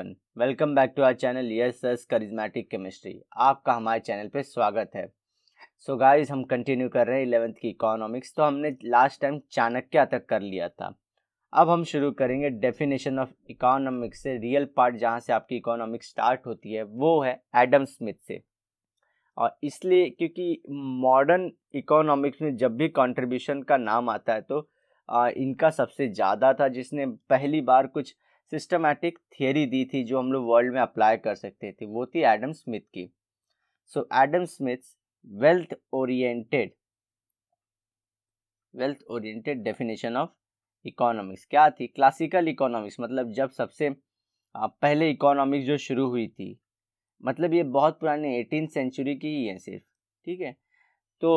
everyone welcome back to our channel yes S charismatic chemistry आपका हमारे channel पे स्वागत है सो so गाइस हम कंटिन्यू कर रहे हैं इलेवंथ की इकोनॉमिक्स तो हमने लास्ट टाइम चाणक्य तक कर लिया था अब हम शुरू करेंगे डेफिनेशन ऑफ इकोनॉमिक्स से रियल पार्ट जहाँ से आपकी इकोनॉमिक्स स्टार्ट होती है वो है एडम स्मिथ से और इसलिए क्योंकि मॉडर्न इकोनॉमिक्स में जब भी कॉन्ट्रीब्यूशन का नाम आता है तो आ, इनका सबसे ज़्यादा था जिसने पहली बार कुछ सिस्टमैटिक थियोरी दी थी जो हम लोग वर्ल्ड में अप्लाई कर सकते थे वो थी एडम स्मिथ की so Adam Smith's wealth oriented wealth oriented definition of economics क्या थी क्लासिकल इकोनॉमिक्स मतलब जब सबसे पहले इकोनॉमिक्स जो शुरू हुई थी मतलब ये बहुत पुराने एटीन सेंचुरी की ही है सिर्फ ठीक है तो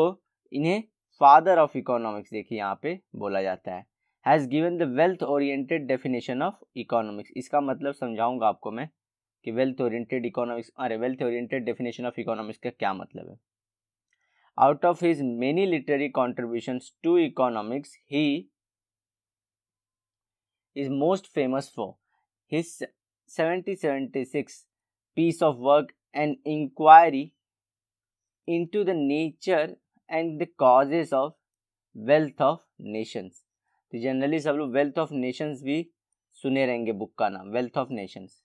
इन्हें फादर ऑफ इकोनॉमिक्स देखिए यहाँ पे बोला जाता है has given the wealth oriented definition of economics इसका मतलब समझाऊंगा आपको मैं कि वेल्थ ओरिएंटेड इकोनॉमिक्स अरे wealth oriented definition of economics का क्या मतलब है out of his many literary contributions to economics he is most famous for his 1776 piece of work an inquiry into the nature and the causes of wealth of nations तो generally सब लोग wealth of Nations भी सुने रहेंगे book का नाम wealth of nations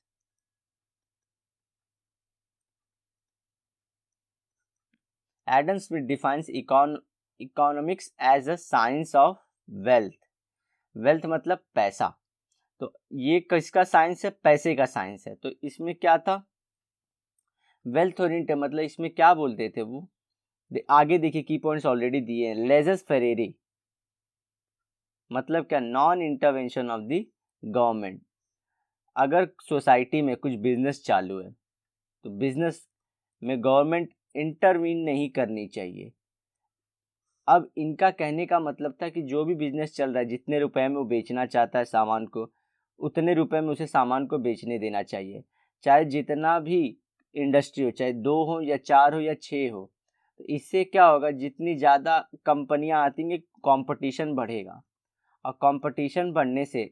Adam Smith defines economics as a science of wealth wealth मतलब पैसा तो ये किसका साइंस है पैसे का साइंस है तो इसमें क्या था वेल्थ ओरिएंटेड मतलब इसमें क्या बोलते थे वो आगे देखिए की पॉइंट्स ऑलरेडी दिए हैं लेजस फेरेरी मतलब क्या non intervention of the government अगर सोसाइटी में कुछ बिजनेस चालू है तो बिजनेस में गवर्नमेंट इंटरवीन नहीं करनी चाहिए अब इनका कहने का मतलब था कि जो भी बिजनेस चल रहा है जितने रुपए में वो बेचना चाहता है सामान को उतने रुपए में उसे सामान को बेचने देना चाहिए चाहे जितना भी इंडस्ट्री हो चाहे दो हो या चार हो या छः हो तो इससे क्या होगा जितनी ज़्यादा कंपनियाँ आती हैं कॉम्पटिशन बढ़ेगा और कंपटीशन बढ़ने से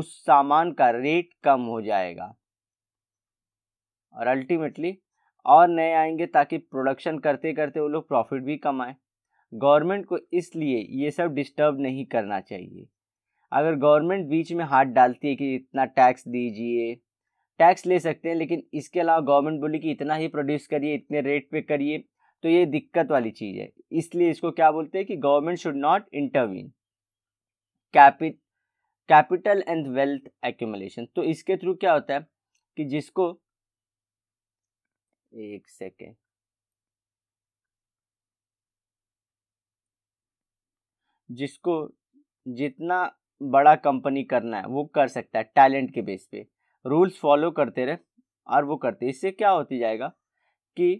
उस सामान का रेट कम हो जाएगा और अल्टीमेटली और नए आएंगे ताकि प्रोडक्शन करते करते वो लोग प्रॉफिट भी कमाएं गवर्नमेंट को इसलिए ये सब डिस्टर्ब नहीं करना चाहिए अगर गवर्नमेंट बीच में हाथ डालती है कि इतना टैक्स दीजिए टैक्स ले सकते हैं लेकिन इसके अलावा गवर्नमेंट बोली कि इतना ही प्रोड्यूस करिए इतने रेट पे करिए तो ये दिक्कत वाली चीज़ है इसलिए इसको क्या बोलते हैं कि गवर्नमेंट शुड नॉट इंटरवीन कैपिट कैपिटल एंड वेल्थ एक्यूमुलेशन तो इसके थ्रू क्या होता है कि जिसको एक सेकेंड जिसको जितना बड़ा कंपनी करना है वो कर सकता है टैलेंट के बेस पे रूल्स फॉलो करते रहे और वो करते इससे क्या होती जाएगा कि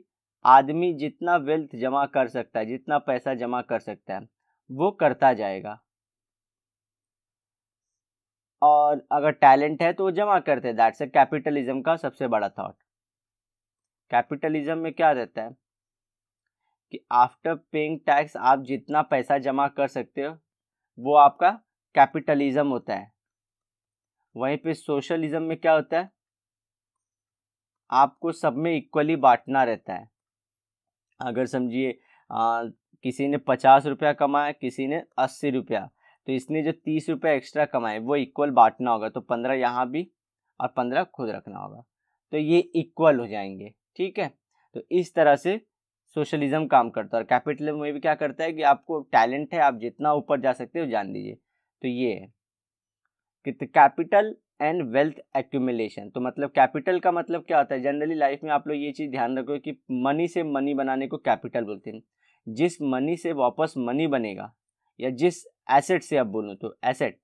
आदमी जितना वेल्थ जमा कर सकता है जितना पैसा जमा कर सकता है वो करता जाएगा और अगर टैलेंट है तो वो जमा करते हैं दैट्स ए कैपिटलिज्म का सबसे बड़ा थॉट कैपिटलिज्म में क्या रहता है कि आफ्टर पेइंग टैक्स आप जितना पैसा जमा कर सकते हो वो आपका कैपिटलिज्म होता है वहीं पे सोशलिज्म में क्या होता है आपको सब में इक्वली बांटना रहता है अगर समझिए किसी ने पचास रुपया कमाया किसी ने अस्सी रुपया तो इसने जो तीस रुपये एक्स्ट्रा कमाए वो इक्वल बांटना होगा तो पंद्रह यहाँ भी और पंद्रह खुद रखना होगा तो ये इक्वल हो जाएंगे ठीक है तो इस तरह से सोशलिज्म काम करता है और कैपिटलिज्म में भी क्या करता है कि आपको टैलेंट है आप जितना ऊपर जा सकते हो जान दीजिए तो ये है कि कैपिटल एंड वेल्थ एक्यूमिलेशन तो मतलब कैपिटल का मतलब क्या होता है जनरली लाइफ में आप लोग ये चीज़ ध्यान रखो कि मनी से मनी बनाने को कैपिटल बोलते हैं जिस मनी से वापस मनी बनेगा या जिस एसेट से अब बोलूँ तो एसेट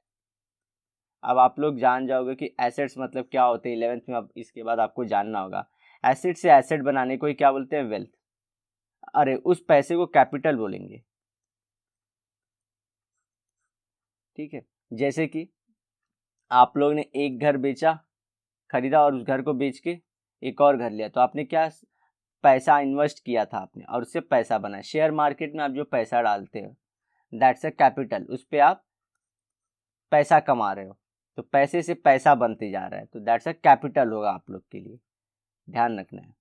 अब आप लोग जान जाओगे कि एसेट्स मतलब क्या होते हैं इलेवेंथ में अब इसके बाद आपको जानना होगा एसेट से एसेट बनाने को ही क्या बोलते हैं वेल्थ अरे उस पैसे को कैपिटल बोलेंगे ठीक है जैसे कि आप लोग ने एक घर बेचा खरीदा और उस घर को बेच के एक और घर लिया तो आपने क्या पैसा इन्वेस्ट किया था आपने और उससे पैसा बना शेयर मार्केट में आप जो पैसा डालते हैं दैट्स अ कैपिटल उस पर आप पैसा कमा रहे हो तो पैसे से पैसा बनते जा रहा है तो दैट्स अ कैपिटल होगा आप लोग के लिए ध्यान रखना है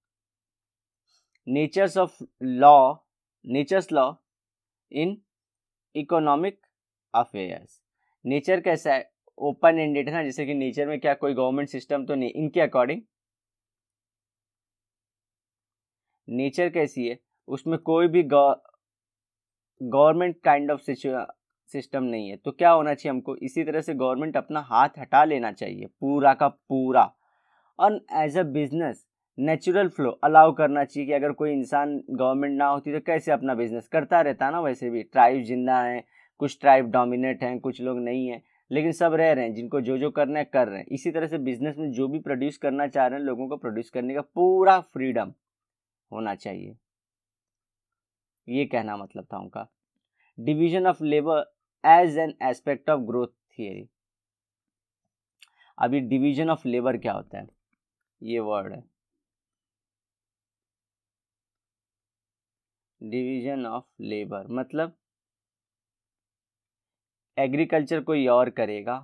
nature's of law nature's law in economic affairs nature कैसा है ओपन एंडेड है ना जैसे कि नेचर में क्या कोई गवर्नमेंट सिस्टम तो नहीं इनके अकॉर्डिंग नेचर कैसी है उसमें कोई भी गवर्नमेंट काइंड ऑफ सिस्टम नहीं है तो क्या होना चाहिए हमको इसी तरह से गवर्नमेंट अपना हाथ हटा लेना चाहिए पूरा का पूरा और as a business natural flow allow करना चाहिए कि अगर कोई इंसान गवर्नमेंट ना होती तो कैसे अपना बिजनेस करता रहता ना वैसे भी ट्राइब जिंदा हैं कुछ ट्राइब डोमिनेट हैं कुछ लोग नहीं हैं लेकिन सब रह रहे हैं जिनको जो जो करना है कर रहे हैं इसी तरह से बिजनेस में जो भी प्रोड्यूस करना चाह रहे हैं लोगों को प्रोड्यूस करने का पूरा फ्रीडम होना चाहिए ये कहना मतलब था उनका division of labour as an aspect of growth theory अभी डिवीजन ऑफ लेबर क्या होता है ये वर्ड है डिवीजन ऑफ लेबर मतलब एग्रीकल्चर कोई और करेगा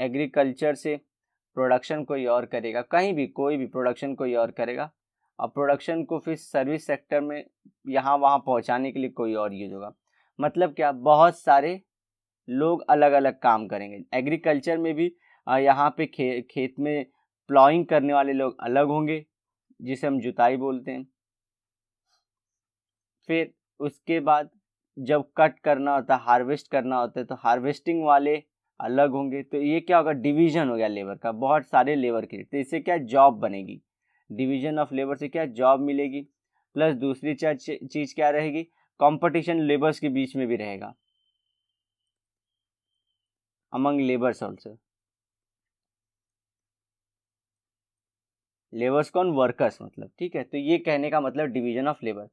एग्रीकल्चर से प्रोडक्शन कोई और करेगा कहीं भी कोई भी प्रोडक्शन कोई और करेगा और प्रोडक्शन को फिर सर्विस सेक्टर में यहाँ वहाँ पहुँचाने के लिए कोई और यूज होगा मतलब क्या बहुत सारे लोग अलग अलग काम करेंगे एग्रीकल्चर में भी यहाँ पे खे, खेत में प्लॉइंग करने वाले लोग अलग होंगे जिसे हम जुताई बोलते हैं फिर उसके बाद जब कट करना होता है हार्वेस्ट करना होता है तो हार्वेस्टिंग वाले अलग होंगे तो ये क्या होगा डिवीजन हो गया लेबर का बहुत सारे लेबर के तो इससे क्या जॉब बनेगी डिवीजन ऑफ लेबर से क्या जॉब मिलेगी प्लस दूसरी चीज़ क्या रहेगी कंपटीशन लेबर्स के बीच में भी रहेगा अमंग लेबर्स ऑल्सो लेबर्स कौन वर्कर्स मतलब ठीक है तो ये कहने का मतलब डिवीजन ऑफ लेबर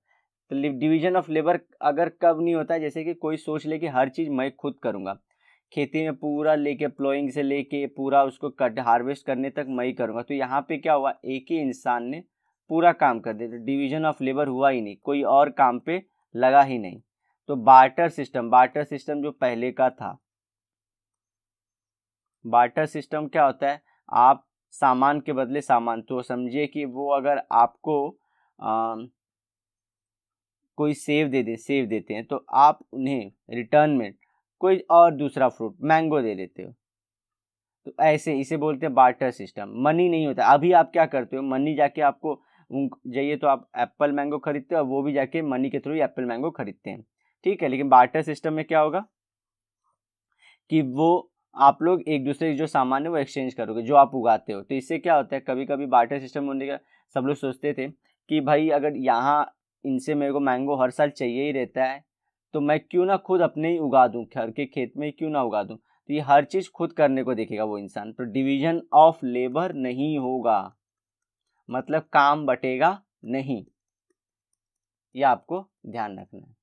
तो डिवीजन ऑफ लेबर अगर कब नहीं होता है जैसे कि कोई सोच ले कि हर चीज़ मैं खुद करूंगा खेती में पूरा लेके प्लोइंग से लेके पूरा उसको कट हार्वेस्ट करने तक मैं ही करूँगा तो यहाँ पे क्या हुआ एक ही इंसान ने पूरा काम कर दिया डिवीजन ऑफ लेबर हुआ ही नहीं कोई और काम पे लगा ही नहीं तो बार्टर सिस्टम बार्टर सिस्टम जो पहले का था बार्टर सिस्टम क्या होता है आप सामान के बदले सामान तो समझिए कि वो अगर आपको आ, कोई सेव दे दे सेव देते हैं तो आप उन्हें रिटर्न में कोई और दूसरा फ्रूट मैंगो दे देते हो तो ऐसे इसे बोलते हैं बार्टर सिस्टम मनी नहीं होता अभी आप क्या करते हो मनी जाके आपको जाइए तो आप एप्पल मैंगो खरीदते हो और वो भी जाके मनी के थ्रू ही एप्पल मैंगो खरीदते हैं ठीक है लेकिन बार्टर सिस्टम में क्या होगा कि वो आप लोग एक दूसरे के जो सामान है वो एक्सचेंज करोगे जो आप उगाते हो तो इससे क्या होता है कभी कभी बार्टर सिस्टम होने का सब लोग सोचते थे कि भाई अगर यहाँ इनसे मेरे को मैंगो हर साल चाहिए ही रहता है तो मैं क्यों ना खुद अपने ही उगा दूँ घर के खेत में क्यों ना उगा दूँ तो ये हर चीज़ खुद करने को देखेगा वो इंसान तो डिवीजन ऑफ लेबर नहीं होगा मतलब काम बटेगा नहीं ये आपको ध्यान रखना है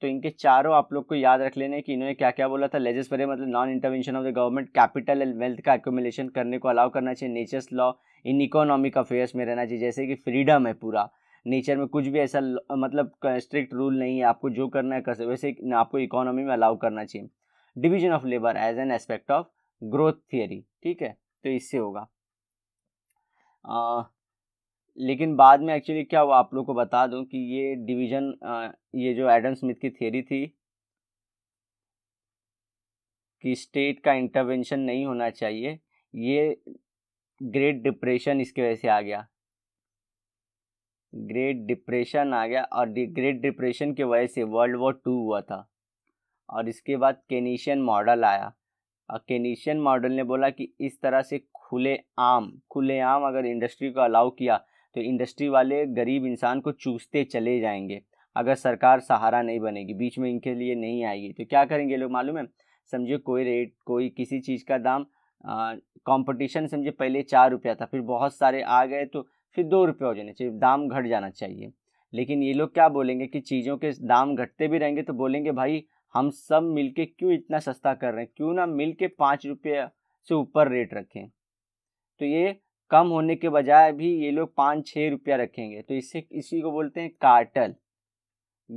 तो इनके चारों आप लोग को याद रख लेने कि इन्होंने क्या क्या बोला था लेजिस मतलब non intervention of the government capital and wealth का एक्यूमिलेशन करने को अलाउ करना चाहिए nature's law in economic affairs में रहना चाहिए जैसे कि फ्रीडम है पूरा नेचर में कुछ भी ऐसा मतलब स्ट्रिक्ट रूल नहीं है आपको जो करना है कर वैसे आपको इकोनॉमी में अलाउ करना चाहिए division of labour as an aspect of growth theory ठीक है तो इससे होगा आ, लेकिन बाद में एक्चुअली क्या हुआ आप लोग को बता दूं कि ये डिवीजन ये जो एडम स्मिथ की थियरी थी कि स्टेट का इंटरवेंशन नहीं होना चाहिए ये ग्रेट डिप्रेशन इसके वजह से आ गया ग्रेट डिप्रेशन आ गया और ग्रेट डिप्रेशन की वजह से वर्ल्ड वॉर टू हुआ था और इसके बाद केनीशियन मॉडल आया और केनीशियन मॉडल ने बोला कि इस तरह से खुले आम खुले आम अगर इंडस्ट्री को अलाउ किया तो इंडस्ट्री वाले गरीब इंसान को चूसते चले जाएंगे अगर सरकार सहारा नहीं बनेगी बीच में इनके लिए नहीं आएगी तो क्या करेंगे लोग मालूम है समझिए कोई रेट कोई किसी चीज़ का दाम कंपटीशन समझिए पहले चार रुपया था फिर बहुत सारे आ गए तो फिर दो रुपये हो जाने चाहिए दाम घट जाना चाहिए लेकिन ये लोग क्या बोलेंगे कि चीज़ों के दाम घटते भी रहेंगे तो बोलेंगे भाई हम सब मिलके क्यों इतना सस्ता कर रहे हैं क्यों ना मिल के पाँच रुपये से ऊपर रेट रखें तो ये कम होने के बजाय भी ये लोग पाँच छः रुपया रखेंगे तो इससे इसी को बोलते हैं कार्टल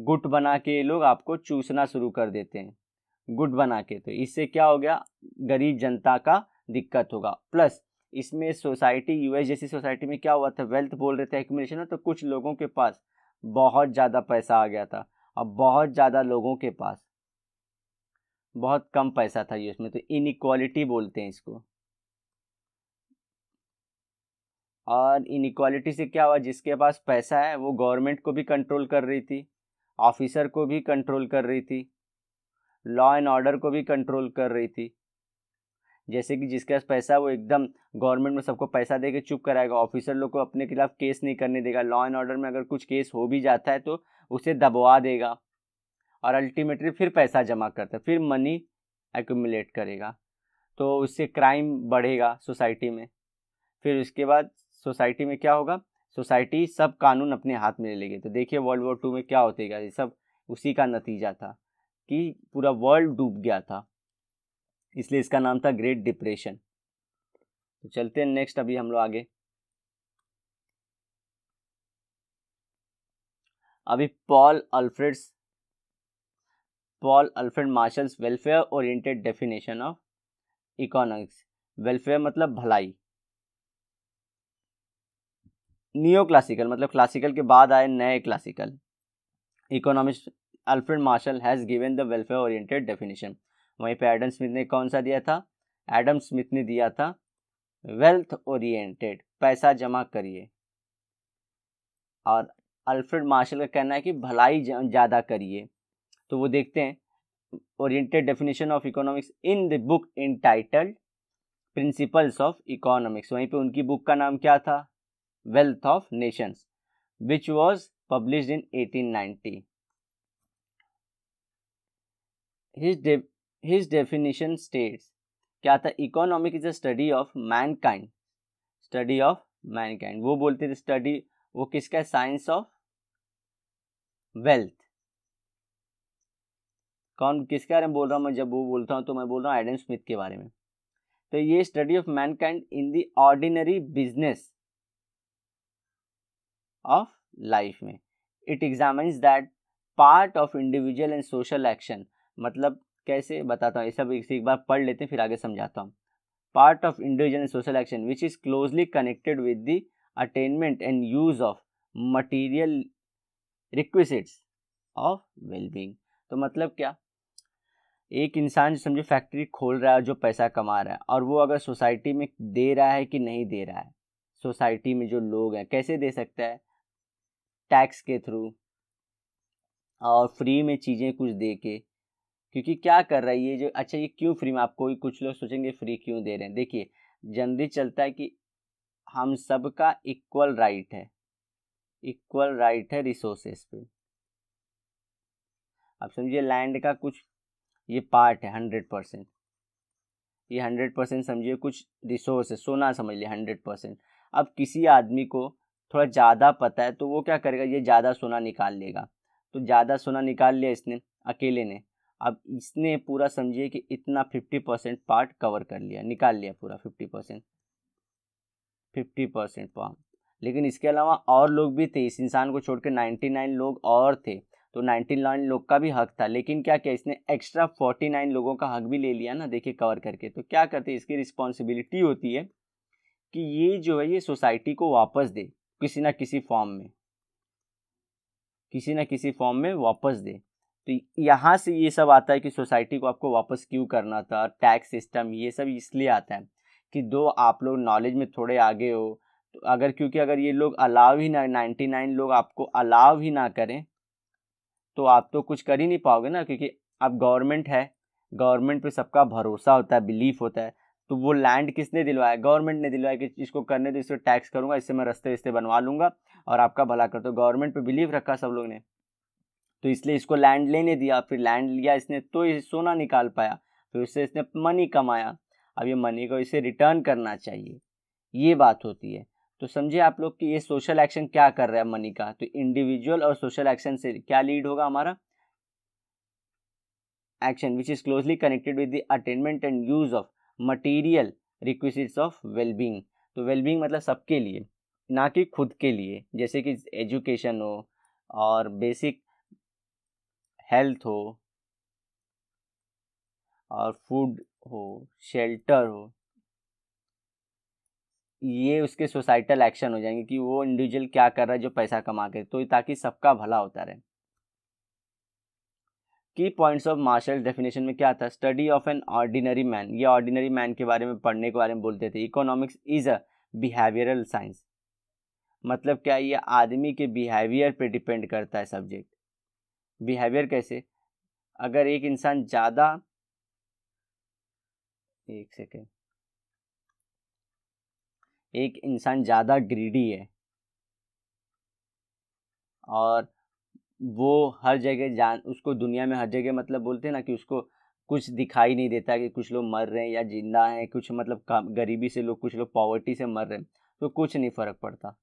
गुट बना के ये लोग आपको चूसना शुरू कर देते हैं गुट बना के तो इससे क्या हो गया गरीब जनता का दिक्कत होगा प्लस इसमें सोसाइटी यूएस जैसी सोसाइटी में क्या हुआ था वेल्थ बोल रहे थे ना तो कुछ लोगों के पास बहुत ज़्यादा पैसा आ गया था और बहुत ज़्यादा लोगों के पास बहुत कम पैसा था यूएस में तो इनक्वालिटी बोलते हैं इसको और इनक्वालिटी से क्या हुआ जिसके पास पैसा है वो गवर्नमेंट को भी कंट्रोल कर रही थी ऑफिसर को भी कंट्रोल कर रही थी लॉ एंड ऑर्डर को भी कंट्रोल कर रही थी जैसे कि जिसके पास पैसा वो एकदम गवर्नमेंट में सबको पैसा दे के चुप कराएगा ऑफिसर लोग को अपने खिलाफ केस नहीं करने देगा लॉ एंड ऑर्डर में अगर कुछ केस हो भी जाता है तो उसे दबवा देगा और अल्टीमेटली फिर पैसा जमा करता है फिर मनी एक्यूमुलेट करेगा तो उससे क्राइम बढ़ेगा सोसाइटी में फिर उसके बाद सोसाइटी में क्या होगा सोसाइटी सब कानून अपने हाथ में ले लेगी तो देखिए वर्ल्ड वॉर टू में क्या होते गया ये सब उसी का नतीजा था कि पूरा वर्ल्ड डूब गया था इसलिए इसका नाम था ग्रेट डिप्रेशन तो चलते हैं नेक्स्ट अभी हम लोग आगे अभी Paul Alfred Paul Alfred Marshall's welfare oriented definition of economics welfare मतलब भलाई नियो क्लासिकल मतलब क्लासिकल के बाद आए नए classical economist Alfred Marshall has given the welfare oriented definition वहीं पे एडम स्मिथ ने कौन सा दिया था एडम स्मिथ ने दिया था वेल्थ ओरिएंटेड पैसा जमा करिए और अल्फ्रेड मार्शल का कहना है कि भलाई ज़्यादा करिए तो वो देखते हैं oriented definition of economics in the book in titled principles of economics वहीं पे उनकी बुक का नाम क्या था wealth of nations which was publish in 1890 ninety his definition states क्या था economic is a study of mankind study of mankind वो बोलते थे स्टडी वो किसका है साइंस ऑफ वेल्थ कौन किसके बारे में बोल रहा हूँ मैं जब वो बोलता हूँ तो मैं बोल रहा हूँ एडम स्मिथ के बारे में तो ये study of mankind in the ordinary business of life में it examines that part of individual and social action मतलब कैसे बताता हूँ ये सब एक बार पढ़ लेते हैं फिर आगे समझाता हूँ part of individual social action which is closely connected with the attainment and use of material requisites of of well तो मतलब क्या एक इंसान समझो फैक्ट्री खोल रहा है जो पैसा कमा रहा है और वो अगर सोसाइटी में दे रहा है कि नहीं दे रहा है सोसाइटी में जो लोग हैं कैसे दे सकता है टैक्स के थ्रू और फ्री में चीज़ें कुछ दे के क्योंकि क्या कर रहा है ये जो अच्छा ये क्यों फ्री में आपको कुछ लोग सोचेंगे फ्री क्यों दे रहे हैं देखिए जल्दी चलता है कि हम सब का इक्वल राइट है इक्वल राइट है रिसोर्सेस पे आप समझिए लैंड का कुछ ये पार्ट है हंड्रेड परसेंट ये हंड्रेड परसेंट समझिए कुछ रिसोर्स है सोना समझ लिया हंड्रेड परसेंट अब किसी आदमी को थोड़ा ज़्यादा पता है तो वो क्या करेगा ये ज़्यादा सोना निकाल लेगा तो ज़्यादा सोना निकाल लिया इसने अकेले ने अब इसने पूरा समझिए कि इतना फिफ्टी परसेंट पार्ट कवर कर लिया निकाल लिया पूरा fifty percent fifty percent form लेकिन इसके अलावा और लोग भी थे इस इंसान को छोड़ के नाइन्टी नाइन लोग और थे तो नाइन्टी नाइन लोग का भी हक था लेकिन क्या क्या इसने एक्स्ट्रा फोर्टी नाइन लोगों का हक भी ले लिया ना देखिए कवर करके तो क्या करते इसकी रिस्पॉन्सिबिलिटी होती है कि ये जो है ये सोसाइटी को वापस दे किसी ना किसी फॉर्म में किसी ना किसी फॉर्म में वापस दे तो यहाँ से ये सब आता है कि सोसाइटी को आपको वापस क्यों करना था टैक्स सिस्टम ये सब इसलिए आता है कि दो आप लोग नॉलेज में थोड़े आगे हो तो अगर क्योंकि अगर ये लोग अलाव ही ना नाइन्टी नाइन लोग आपको अलाव ही ना करें तो आप तो कुछ कर ही नहीं पाओगे ना क्योंकि अब गवर्नमेंट है गवर्नमेंट पे सबका भरोसा होता है बिलीफ होता है तो वो लैंड किसने दिलवाया गवर्नमेंट ने दिलवाया कि इसको करने दो इसको टैक्स करूँगा इससे मैं रस्ते वस्ते बनवा लूँगा और आपका भला कर दो तो गवर्नमेंट पर बिलीव रखा सब लोग ने तो इसलिए इसको लैंड लेने दिया फिर लैंड लिया इसने तो ये सोना निकाल पाया फिर तो उससे इसने मनी कमाया अब ये मनी को इसे रिटर्न करना चाहिए ये बात होती है तो समझिए आप लोग कि ये सोशल एक्शन क्या कर रहा है मनी का तो इंडिविजुअल और सोशल एक्शन से क्या लीड होगा हमारा action which is closely connected with the attainment and use of material requisites of wellbeing तो वेलबींग मतलब सबके लिए ना कि खुद के लिए जैसे कि एजुकेशन हो और बेसिक हेल्थ हो और फूड हो शेल्टर हो ये उसके सोसाइटल एक्शन हो जाएंगे कि वो इंडिविजुअल क्या कर रहा है जो पैसा कमा के तो ताकि सबका भला होता रहे की पॉइंट्स ऑफ मार्शल डेफिनेशन में क्या था study of an ordinary man ये ऑर्डिनरी मैन के बारे में पढ़ने के बारे में बोलते थे economics is a behavioural science मतलब क्या ये आदमी के बिहेवियर पे डिपेंड करता है सब्जेक्ट बिहेवियर कैसे अगर एक इंसान ज़्यादा एक सेकेंड एक इंसान ज़्यादा ग्रीडी है और वो हर जगह जान उसको दुनिया में हर जगह मतलब बोलते हैं ना कि उसको कुछ दिखाई नहीं देता कि कुछ लोग मर रहे हैं या जिंदा हैं कुछ मतलब गरीबी से लोग कुछ लोग पॉवर्टी से मर रहे हैं तो कुछ नहीं फ़र्क पड़ता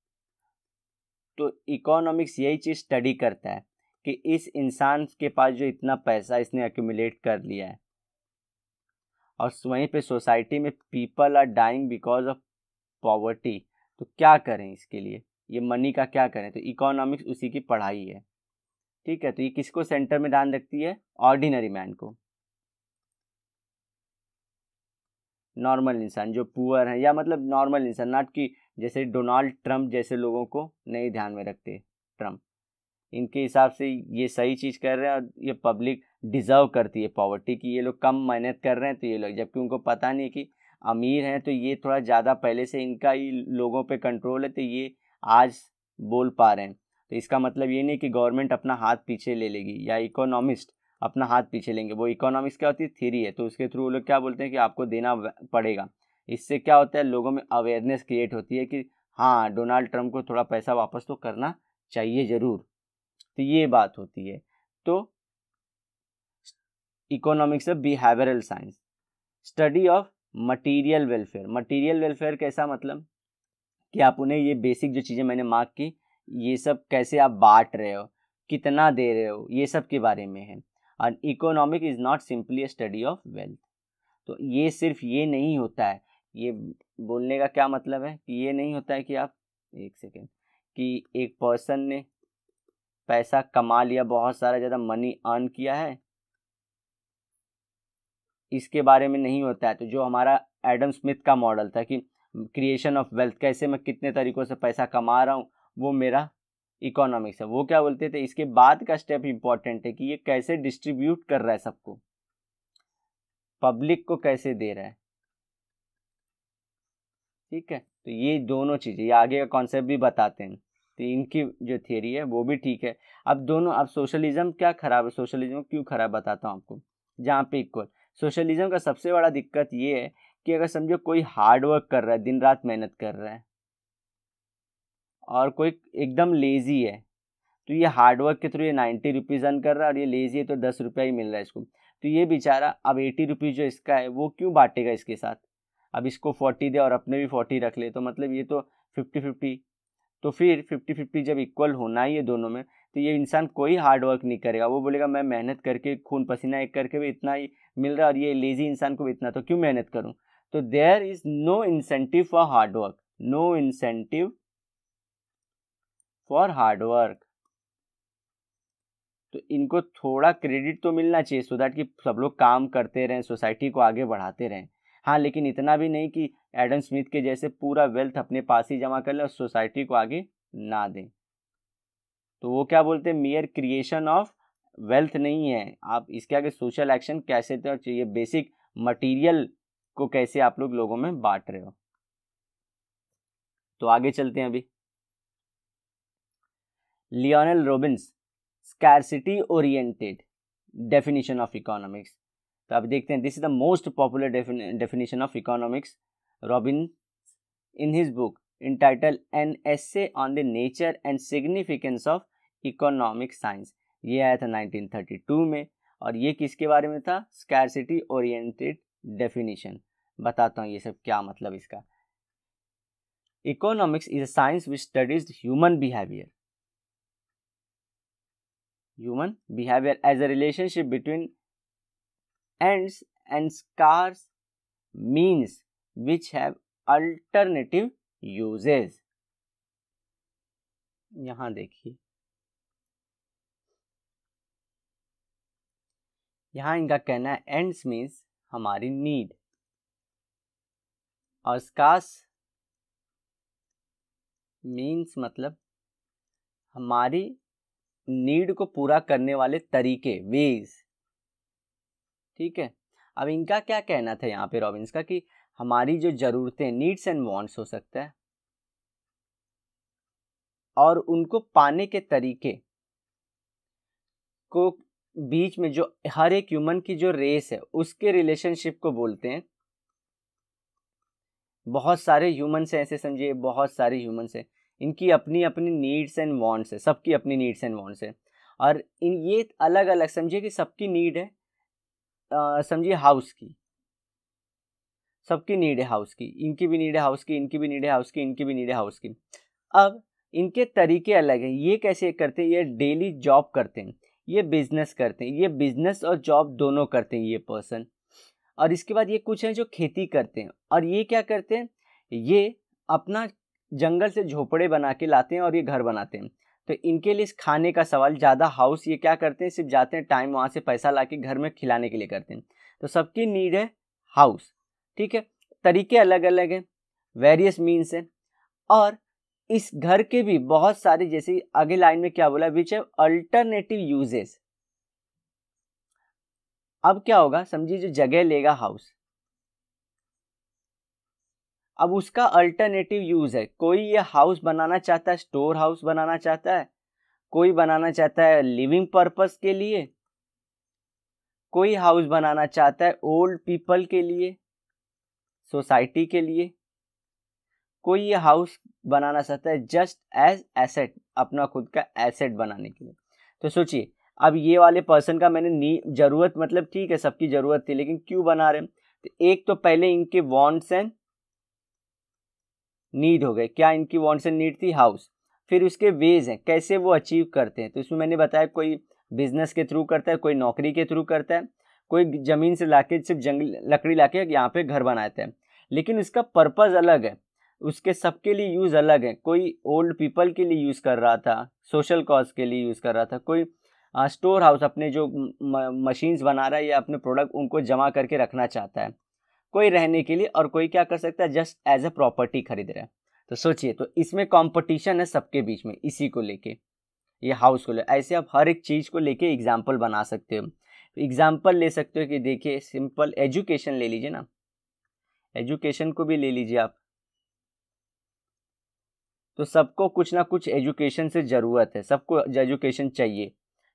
तो इकोनॉमिक्स यही चीज़ स्टडी करता है कि इस इंसान के पास जो इतना पैसा इसने एक्यूमुलेट कर लिया है और वहीं पे सोसाइटी में people are dying because of poverty तो क्या करें इसके लिए ये मनी का क्या करें तो इकोनॉमिक्स उसी की पढ़ाई है ठीक है तो ये किसको सेंटर में ध्यान रखती है ऑर्डिनरी मैन को नॉर्मल इंसान जो पुअर है या मतलब नॉर्मल इंसान नॉट कि जैसे डोनाल्ड ट्रंप जैसे लोगों को नहीं ध्यान में रखते ट्रंप इनके हिसाब से ये सही चीज़ कर रहे हैं और ये पब्लिक डिज़र्व करती है पॉवर्टी की ये लोग कम मेहनत कर रहे हैं तो ये लोग जबकि उनको पता नहीं कि अमीर हैं तो ये थोड़ा ज़्यादा पहले से इनका ही लोगों पे कंट्रोल है तो ये आज बोल पा रहे हैं तो इसका मतलब ये नहीं कि गवर्नमेंट अपना हाथ पीछे ले लेगी या इकोनॉमिस्ट अपना हाथ पीछे लेंगे वो इकोनॉमिक्स क्या होती है थ्री है तो उसके थ्रू वो लोग क्या बोलते हैं कि आपको देना पड़ेगा इससे क्या होता है लोगों में अवेयरनेस क्रिएट होती है कि हाँ डोनाल्ड ट्रम्प को थोड़ा पैसा वापस तो करना चाहिए ज़रूर तो ये बात होती है तो economics of behavioural science study of material welfare material welfare कैसा मतलब कि आप उन्हें ये बेसिक जो चीज़ें मैंने मार्क की ये सब कैसे आप बांट रहे हो कितना दे रहे हो ये सब के बारे में है और economic is not simply study of wealth तो ये सिर्फ ये नहीं होता है ये बोलने का क्या मतलब है कि ये नहीं होता है कि आप एक सेकेंड कि एक पर्सन ने पैसा कमा लिया बहुत सारा ज़्यादा मनी अर्न किया है इसके बारे में नहीं होता है तो जो हमारा एडम स्मिथ का मॉडल था कि क्रिएशन ऑफ वेल्थ कैसे मैं कितने तरीक़ों से पैसा कमा रहा हूँ वो मेरा इकोनॉमिक्स है वो क्या बोलते थे इसके बाद का स्टेप इम्पॉर्टेंट है कि ये कैसे डिस्ट्रीब्यूट कर रहा है सबको पब्लिक को कैसे दे रहा है ठीक है तो ये दोनों चीज़ें ये आगे का कॉन्सेप्ट भी बताते हैं तो इनकी जो थियरी है वो भी ठीक है अब दोनों अब सोशलिज्म क्या खराब है सोशलिज्म क्यों खराब बताता हूँ आपको जहाँ पे इक्वल सोशलिज्म का सबसे बड़ा दिक्कत ये है कि अगर समझो कोई हार्ड वर्क कर रहा है दिन रात मेहनत कर रहा है और कोई एकदम लेज़ी है तो ये हार्ड वर्क के थ्रू ये नाइन्टी रुपीज़ अर्न कर रहा है और ये लेज़ी है तो दस रुपया ही मिल रहा है इसको तो ये बेचारा अब एटी रुपीज़ जो इसका है वो क्यों बांटेगा इसके साथ अब इसको फोर्टी दे और अपने भी फोर्टी रख ले तो मतलब ये तो फिफ्टी फिफ्टी तो फिर फिफ्टी फिफ्टी जब इक्वल होना ही है दोनों में तो ये इंसान कोई हार्ड वर्क नहीं करेगा वो बोलेगा मैं मेहनत करके खून पसीना एक करके भी इतना ही मिल रहा है और ये लेज़ी इंसान को भी इतना तो क्यों मेहनत करूँ तो there is no incentive for hard work no incentive for hard work तो इनको थोड़ा क्रेडिट तो मिलना चाहिए सो दैट कि सब लोग काम करते रहें सोसाइटी को आगे बढ़ाते रहें हाँ लेकिन इतना भी नहीं कि एडम स्मिथ के जैसे पूरा वेल्थ अपने पास ही जमा कर लें और सोसाइटी को आगे ना दें तो वो क्या बोलते हैं मेयर क्रिएशन ऑफ वेल्थ नहीं है आप इसके आगे सोशल एक्शन कैसे थे और चाहिए बेसिक मटेरियल को कैसे आप लोग लोगों में बांट रहे हो तो आगे चलते हैं अभी Lionel Robbins scarcity oriented definition of economics तो आप देखते हैं this is the most popular definition of economics Robbin in his book in titled an essay on the nature and significance of economic science ये आया था 1932 में और ये किसके बारे में था स्कैरसिटी ओरिएंटेड डेफिनेशन बताता हूँ ये सब क्या मतलब इसका economics is a science which studies human behaviour human behaviour as a relationship between ends and scars means which have alternative uses यहां देखिए यहां इनका कहना है एंड्स मीन्स हमारी नीड और स्कास मीन्स मतलब हमारी नीड को पूरा करने वाले तरीके वेज ठीक है अब इनका क्या कहना था यहाँ पे रॉबिन्स का कि हमारी जो ज़रूरतें नीड्स एंड वॉन्ट्स हो सकता है और उनको पाने के तरीके को बीच में जो हर एक ह्यूमन की जो रेस है उसके रिलेशनशिप को बोलते हैं बहुत सारे ह्यूमन्स हैं ऐसे समझिए बहुत सारे ह्यूमन्स हैं इनकी अपनी अपनी नीड्स एंड वॉन्ट्स है सबकी अपनी नीड्स एंड वॉन्ट्स है और इन ये अलग अलग समझिए कि सबकी नीड है समझिए हाउस की सबकी नीड है हाउस की इनकी भी नीड है हाउस की इनकी भी नीड है हाउस की इनकी भी नीड है हाउस की अब इनके तरीके अलग हैं ये कैसे करते हैं ये डेली जॉब करते हैं ये बिजनेस करते हैं ये बिजनेस और जॉब दोनों करते हैं ये पर्सन और इसके बाद ये कुछ हैं जो खेती करते हैं और ये क्या करते हैं ये अपना जंगल से झोपड़े बना के लाते हैं और ये घर बनाते हैं तो इनके लिए खाने का सवाल ज़्यादा हाउस ये क्या करते हैं सिर्फ जाते हैं टाइम वहाँ से पैसा ला के घर में खिलाने के लिए करते हैं तो सबकी नीड है हाउस ठीक है तरीके अलग अलग हैं वेरियस मीन्स हैं और इस घर के भी बहुत सारे जैसे आगे लाइन में क्या बोला विच है अल्टरनेटिव यूजेस अब क्या होगा समझिए जो जगह लेगा हाउस अब उसका अल्टरनेटिव यूज़ है कोई ये हाउस बनाना चाहता है स्टोर हाउस बनाना चाहता है कोई बनाना चाहता है लिविंग पर्पस के लिए कोई हाउस बनाना चाहता है ओल्ड पीपल के लिए सोसाइटी के लिए कोई ये हाउस बनाना चाहता है जस्ट एज एसेट अपना खुद का एसेट बनाने के लिए तो सोचिए अब ये वाले पर्सन का मैंने नी ज़रूरत मतलब ठीक है सबकी ज़रूरत थी लेकिन क्यों बना रहे हैं तो एक तो पहले इनके वॉन्ट्स एंड नीड हो गए क्या इनकी वॉन्ट्स एंड नीड थी हाउस फिर उसके वेज हैं कैसे वो अचीव करते हैं तो इसमें मैंने बताया कोई बिजनेस के थ्रू करता है कोई नौकरी के थ्रू करता है कोई ज़मीन से लाके सिर्फ जंगल लकड़ी लाके यहाँ पर घर बनाते हैं लेकिन उसका पर्पज़ अलग है उसके सबके लिए यूज़ अलग है कोई ओल्ड पीपल के लिए यूज़ कर रहा था सोशल कॉज के लिए यूज़ कर रहा था कोई स्टोर हाउस अपने जो मशीन्स बना रहा है या अपने प्रोडक्ट उनको जमा करके रखना चाहता है कोई रहने के लिए और कोई क्या कर सकता है जस्ट एज अ प्रॉपर्टी खरीद रहा है तो सोचिए तो इसमें कंपटीशन है सबके बीच में इसी को लेके ये हाउस को ले ऐसे आप हर एक चीज़ को लेके एग्जाम्पल बना सकते हो एग्जाम्पल ले सकते हो कि देखिए सिंपल एजुकेशन ले लीजिए ना एजुकेशन को भी ले लीजिए आप तो सबको कुछ ना कुछ एजुकेशन से ज़रूरत है सबको एजुकेशन चाहिए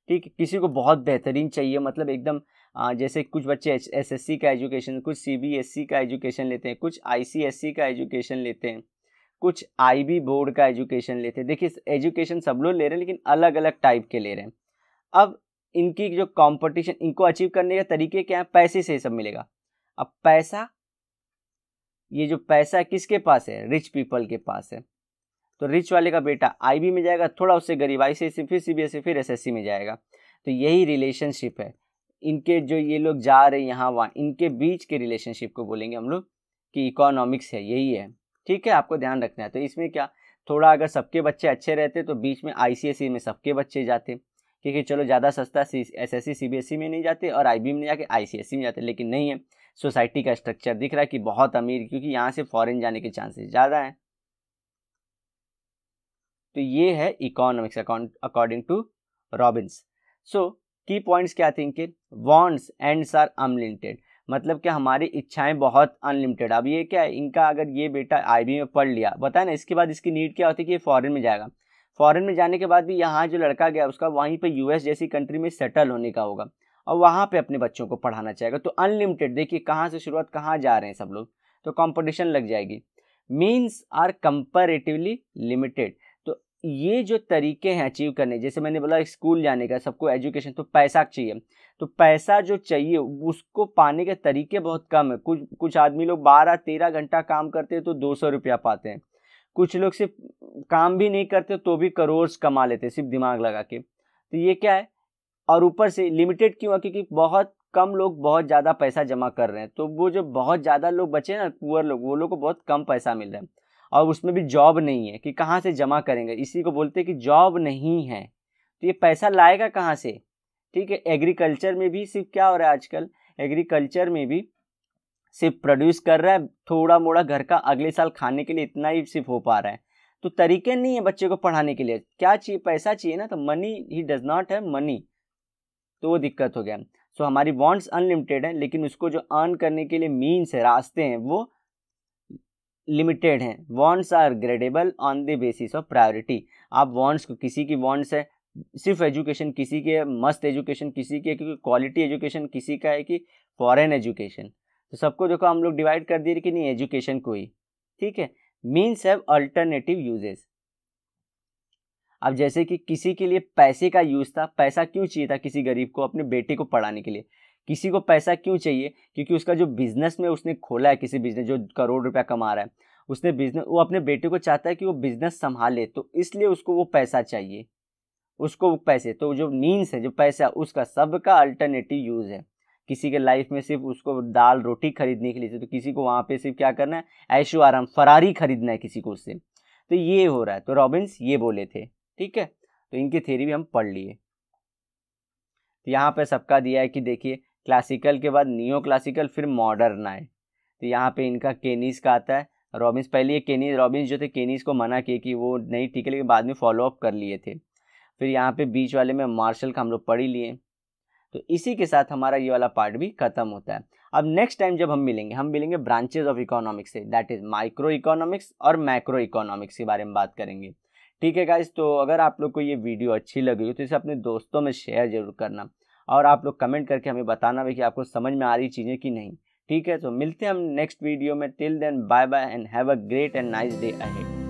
ठीक किसी को बहुत बेहतरीन चाहिए मतलब एकदम जैसे कुछ बच्चे एसएससी का एजुकेशन कुछ सीबीएसई का एजुकेशन लेते हैं कुछ आईसीएसई का एजुकेशन लेते हैं कुछ आईबी बोर्ड का एजुकेशन लेते हैं देखिए एजुकेशन सब लोग ले रहे हैं लेकिन अलग अलग टाइप के ले रहे हैं अब इनकी जो कॉम्पटिशन इनको अचीव करने का तरीके क्या है पैसे से सब मिलेगा अब पैसा ये जो पैसा किसके पास है रिच पीपल के पास है तो रिच वाले का बेटा आईबी में जाएगा थोड़ा उससे गरीब आई सी फिर सी फिर एसएससी में जाएगा तो यही रिलेशनशिप है इनके जो ये लोग जा रहे हैं यहाँ वहाँ इनके बीच के रिलेशनशिप को बोलेंगे हम लोग कि इकोनॉमिक्स है यही है ठीक है आपको ध्यान रखना है तो इसमें क्या थोड़ा अगर सबके बच्चे अच्छे रहते तो बीच में आई e में सबके बच्चे जाते क्योंकि चलो ज़्यादा सस्ता एस एस सी e में नहीं जाते और आई में नहीं जाके आई e में जाते लेकिन नहीं है सोसाइटी का स्ट्रक्चर दिख रहा है कि बहुत अमीर क्योंकि यहाँ से फॉरेन जाने के चांसेस ज़्यादा हैं तो ये है economics according to Robbins so key points क्या थे इनके वॉन्ट्स एंड्स आर अनलिमिटेड मतलब कि हमारी इच्छाएं बहुत अनलिमिटेड अब ये क्या है इनका अगर ये बेटा आईबी में पढ़ लिया बताए ना इसके बाद इसकी नीड क्या होती है कि ये फॉरेन में जाएगा फॉरेन में जाने के बाद भी यहाँ जो लड़का गया उसका वहीं पर यूएस जैसी कंट्री में सेटल होने का होगा और वहाँ पर अपने बच्चों को पढ़ाना चाहेगा तो अनलिमिटेड देखिए कहाँ से शुरुआत कहाँ जा रहे हैं सब लोग तो कॉम्पटिशन लग जाएगी मीन्स आर कंपेरेटिवली लिमिटेड ये जो तरीके हैं अचीव करने जैसे मैंने बोला स्कूल जाने का सबको एजुकेशन तो पैसा चाहिए तो पैसा जो चाहिए उसको पाने के तरीके बहुत कम है कुछ कुछ आदमी लोग बारह तेरह घंटा काम करते हैं तो दो सौ रुपया पाते हैं कुछ लोग सिर्फ काम भी नहीं करते तो भी करोड़ कमा लेते सिर्फ दिमाग लगा के तो ये क्या है और ऊपर से लिमिटेड क्यों है क्योंकि बहुत कम लोग बहुत ज़्यादा पैसा जमा कर रहे हैं तो वो जो बहुत ज़्यादा लोग बचे ना पुअर लोग वो लोग को बहुत कम पैसा मिल रहा है और उसमें भी जॉब नहीं है कि कहाँ से जमा करेंगे इसी को बोलते हैं कि जॉब नहीं है तो ये पैसा लाएगा कहाँ से ठीक है एग्रीकल्चर में भी सिर्फ क्या हो रहा है आजकल एग्रीकल्चर में भी सिर्फ प्रोड्यूस कर रहा है थोड़ा मोड़ा घर का अगले साल खाने के लिए इतना ही सिर्फ हो पा रहा है तो तरीके नहीं है बच्चे को पढ़ाने के लिए क्या चाहिए पैसा चाहिए ना तो मनी ही डज नॉट है मनी तो वो दिक्कत हो गया सो so, हमारी बॉन्ड्स अनलिमिटेड है लेकिन उसको जो अर्न करने के लिए मीन्स है रास्ते हैं वो लिमिटेड हैं bonds are gradable on the basis of priority आप बॉन्ड्स को किसी की बॉन्ड्स है सिर्फ एजुकेशन किसी की है मस्त एजुकेशन किसी की है क्योंकि क्वालिटी एजुकेशन किसी का है कि फॉरेन एजुकेशन तो सबको देखो हम लोग डिवाइड कर दिए कि नहीं एजुकेशन को ही ठीक है मीन्स हैव अल्टरनेटिव यूजेस अब जैसे कि किसी के लिए पैसे का यूज़ था पैसा क्यों चाहिए था किसी गरीब को अपने बेटे को पढ़ाने के लिए किसी को पैसा क्यों चाहिए क्योंकि उसका जो बिजनेस में उसने खोला है किसी बिजनेस जो करोड़ रुपया कमा रहा है उसने बिजनेस वो अपने बेटे को चाहता है कि वो बिजनेस संभाले तो इसलिए उसको वो पैसा चाहिए उसको वो पैसे तो जो मीन्स है जो पैसा उसका सबका अल्टरनेटिव यूज़ है किसी के लाइफ में सिर्फ उसको दाल रोटी खरीदने के लिए तो किसी को वहाँ पे सिर्फ क्या करना है ऐशो आराम फरारी खरीदना है किसी को उससे तो ये हो रहा है तो रॉबिन्स ये बोले थे ठीक है तो इनकी थेरी भी हम पढ़ लिए तो यहाँ पे सबका दिया है कि देखिए क्लासिकल के बाद नियो क्लासिकल फिर मॉडर्न आए तो यहाँ पे इनका केनीस का आता है रॉबिन्स पहले ये केनीस रॉबिन्स जो थे केनीस को मना किए कि वो नहीं ठीक है लेकिन बाद में फॉलोअप कर लिए थे फिर यहाँ पे बीच वाले में मार्शल का हम लोग पढ़ ही लिए तो इसी के साथ हमारा ये वाला पार्ट भी खत्म होता है अब नेक्स्ट टाइम जब हम मिलेंगे हम मिलेंगे ब्रांचेज ऑफ इकोनॉमिक्स से दैट इज़ माइक्रो इकोनॉमिक्स और मैक्रो इकोनॉमिक्स के बारे में बात करेंगे ठीक है गाइज तो अगर आप लोग को ये वीडियो अच्छी लगी हो तो इसे अपने दोस्तों में शेयर जरूर करना और आप लोग कमेंट करके हमें बताना भी कि आपको समझ में आ रही चीज़ें कि नहीं ठीक है तो मिलते हैं हम नेक्स्ट वीडियो में till then bye bye and have a great and nice day ahead